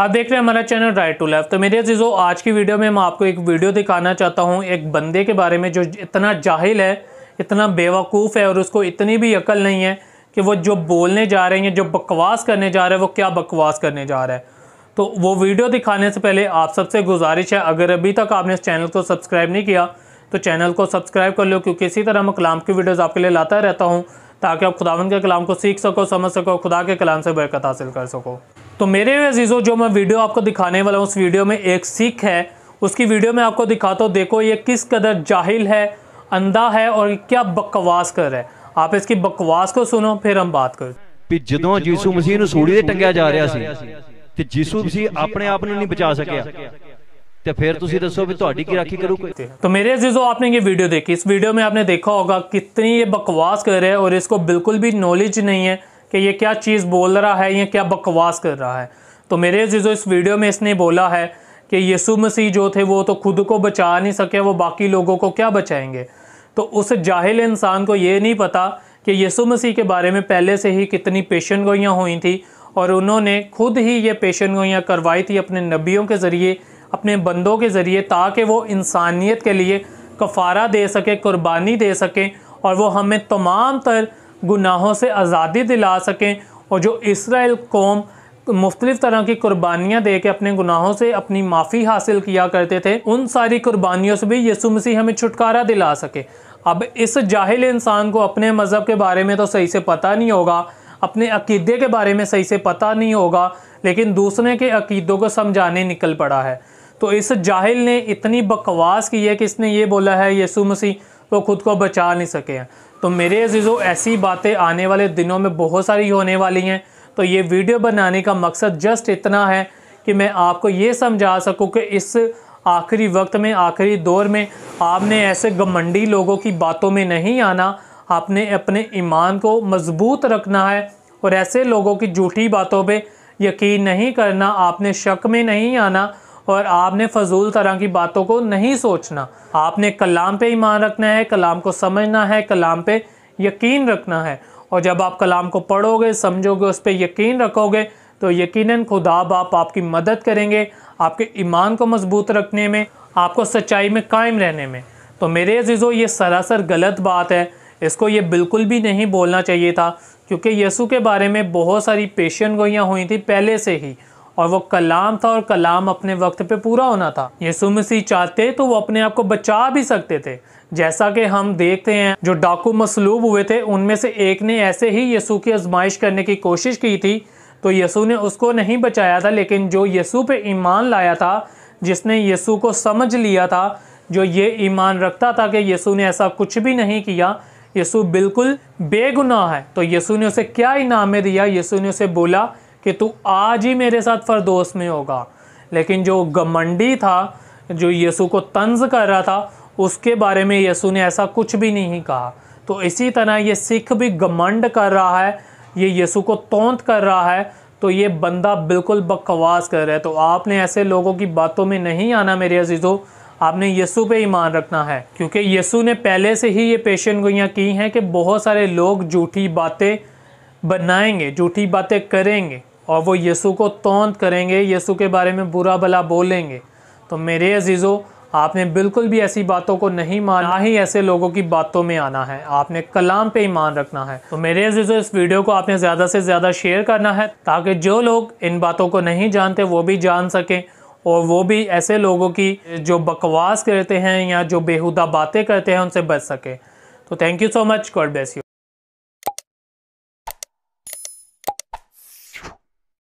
आप देख रहे हैं हमारा चैनल राइट टू लेफ्ट तो मेरे जीज़ो आज की वीडियो में मैं आपको एक वीडियो दिखाना चाहता हूँ एक बंदे के बारे में जो इतना जाहिल है इतना बेवकूफ़ है और उसको इतनी भी अकल नहीं है कि वो जो बोलने जा रहे हैं जो बकवास करने जा रहे हैं वो क्या बकवास करने जा रहा है तो वो वीडियो दिखाने से पहले आप सबसे गुजारिश है अगर अभी तक आपने इस चैनल को सब्सक्राइब नहीं किया तो चैनल को सब्सक्राइब कर लो क्योंकि इसी तरह मैं कलाम की वीडियोज़ आपके लिए लाता रहता हूँ ताकि आप खुदावन के कलाम को सीख सको समझ सको खुदा के कलाम से बरकत हासिल कर सको तो मेरे अजीज़ों जो मैं वीडियो आपको दिखाने वाला हूँ उस वीडियो में एक सिख है उसकी वीडियो में आपको दिखाता हूँ देखो ये किस कदर जाहिल है अंधा है और क्या बकवास कर रहा है आप इसकी बकवास को सुनो फिर हम बात कर जो ਜਦੋਂ मसीह सूढ़ी ਨੂੰ जा रहा है ਜਾ ਰਿਹਾ ਸੀ ਤੇ ਯੀਸੂ ਮਸੀਹ ਆਪਣੇ ਆਪ ਨੂੰ ਨਹੀਂ ਬਚਾ ਸਕਿਆ ਤੇ ਫਿਰ ਤੁਸੀਂ ਦੱਸੋ ਵੀ ਤੁਹਾਡੀ ਕੀ ਰਾਖੀ ਕਰੂ ਕੋਈ ਤਾਂ ਮੇਰੇ ਅਜ਼ੀਜ਼ੋ ਆਪਨੇ ਇਹ में आपने देखा होगा कितनी ये बकवास कर रहे हैं और इसको बिल्कुल भी नॉलेज नहीं है कि ये क्या चीज़ बोल रहा है या क्या बकवास कर रहा है तो मेरे जिजो इस वीडियो में इसने बोला है कि यसु मसीह जो थे वो तो खुद को बचा नहीं सके वो बाकी लोगों को क्या बचाएंगे तो उस जाहिल इंसान को ये नहीं पता कि यसु मसीह के बारे में पहले से ही कितनी पेशन गोइयाँ हुई थी और उन्होंने खुद ही ये पेशन गोइयाँ करवाई थी अपने नबियों के ज़रिए अपने बंदों के ज़रिए ताकि वो इंसानियत के लिए कफारा दे सकें कुर्बानी दे सकें और वो हमें तमाम तर गुनाहों से आज़ादी दिला सकें और जो इसराइल कौम मुख्तलिफ़ तरह की कुर्बानियाँ दे के अपने गुनाहों से अपनी माफ़ी हासिल किया करते थे उन सारी कुर्बानियों से भी यसु मसीह हमें छुटकारा दिला सके अब इस जाहिल इंसान को अपने मज़हब के बारे में तो सही से पता नहीं होगा अपने अकीदे के बारे में सही से पता नहीं होगा लेकिन दूसरे के अकीदों को समझाने निकल पड़ा है तो इस जाहिल ने इतनी बकवास की है कि इसने ये बोला है यसु मसीह वो खुद को बचा नहीं सके हैं तो मेरे अजीज़ों ऐसी बातें आने वाले दिनों में बहुत सारी होने वाली हैं तो ये वीडियो बनाने का मकसद जस्ट इतना है कि मैं आपको ये समझा सकूँ कि इस आखिरी वक्त में आखिरी दौर में आपने ऐसे गमंडी लोगों की बातों में नहीं आना आपने अपने ईमान को मजबूत रखना है और ऐसे लोगों की झूठी बातों पे यकीन नहीं करना आपने शक में नहीं आना और आपने फजूल तरह की बातों को नहीं सोचना आपने कलाम पे ईमान रखना है कलाम को समझना है कलाम पे यकीन रखना है और जब आप कलाम को पढ़ोगे समझोगे उस पर यकीन रखोगे तो यकीनन खुदा बाप आपकी मदद करेंगे आपके ईमान को मजबूत रखने में आपको सच्चाई में कायम रहने में तो मेरे अजीज़ों ये सरासर गलत बात है इसको ये बिल्कुल भी नहीं बोलना चाहिए था क्योंकि यसु के बारे में बहुत सारी पेशन गोइयाँ हुई थी पहले से ही और वो कलाम था और कलाम अपने वक्त पे पूरा होना था यीशु मसीह चाहते तो वो अपने आप को बचा भी सकते थे जैसा कि हम देखते हैं जो डाकू मसलूब हुए थे उनमें से एक ने ऐसे ही यसु की आजमाइश करने की कोशिश की थी तो यसु ने उसको नहीं बचाया था लेकिन जो यसु पे ईमान लाया था जिसने यसु को समझ लिया था जो ये ईमान रखता था कि यसु ने ऐसा कुछ भी नहीं किया यसु बिल्कुल बेगुनाह है तो यसु ने उसे क्या इनाम दिया यसु ने उसे बोला कि तू आज ही मेरे साथ फरदोस में होगा लेकिन जो गमंडी था जो यसु को तंज कर रहा था उसके बारे में यसु ने ऐसा कुछ भी नहीं कहा तो इसी तरह ये सिख भी गमंड कर रहा है ये यसु को तोंत कर रहा है तो ये बंदा बिल्कुल बकवास कर रहा है तो आपने ऐसे लोगों की बातों में नहीं आना मेरे अजीज़ों आपने यसु पे ईमान रखना है क्योंकि यसु ने पहले से ही ये पेशन गोइयाँ की हैं कि बहुत सारे लोग झूठी बातें बनाएंगे झूठी बातें करेंगे और वो यीशु को तोंद करेंगे यीशु के बारे में बुरा भला बोलेंगे तो मेरे अजीज़ों आपने बिल्कुल भी ऐसी बातों को नहीं माना ही ऐसे लोगों की बातों में आना है आपने कलाम पे ईमान रखना है तो मेरे अजीज़ों इस वीडियो को आपने ज़्यादा से ज़्यादा शेयर करना है ताकि जो लोग इन बातों को नहीं जानते वो भी जान सकें और वो भी ऐसे लोगों की जो बकवास करते हैं या जो बेहुदा बातें करते हैं उनसे बच सकें तो thank you so much God bless you